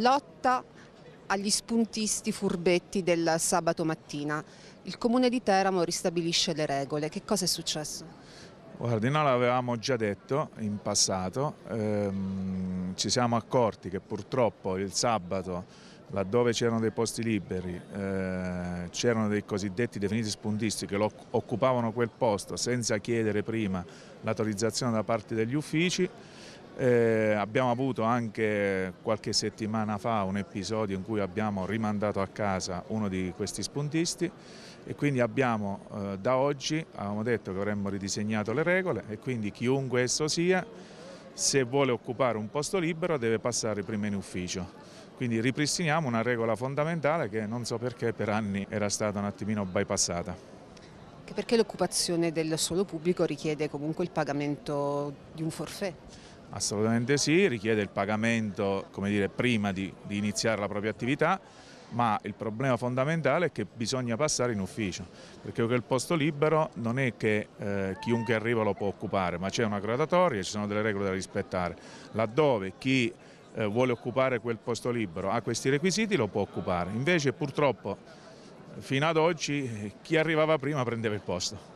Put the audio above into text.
lotta agli spuntisti furbetti del sabato mattina. Il comune di Teramo ristabilisce le regole. Che cosa è successo? Guardi, noi l'avevamo già detto in passato, ehm, ci siamo accorti che purtroppo il sabato laddove c'erano dei posti liberi, eh, c'erano dei cosiddetti definiti spuntisti che occupavano quel posto senza chiedere prima l'autorizzazione da parte degli uffici, eh, abbiamo avuto anche qualche settimana fa un episodio in cui abbiamo rimandato a casa uno di questi spuntisti e quindi abbiamo eh, da oggi, avevamo detto che avremmo ridisegnato le regole e quindi chiunque esso sia, se vuole occupare un posto libero deve passare prima in ufficio. Quindi ripristiniamo una regola fondamentale che non so perché per anni era stata un attimino bypassata perché l'occupazione del suolo pubblico richiede comunque il pagamento di un forfè. Assolutamente sì, richiede il pagamento dire, prima di, di iniziare la propria attività, ma il problema fondamentale è che bisogna passare in ufficio, perché il posto libero non è che eh, chiunque arriva lo può occupare, ma c'è una gradatoria, ci sono delle regole da rispettare, laddove chi eh, vuole occupare quel posto libero ha questi requisiti lo può occupare, invece purtroppo fino ad oggi chi arrivava prima prendeva il posto.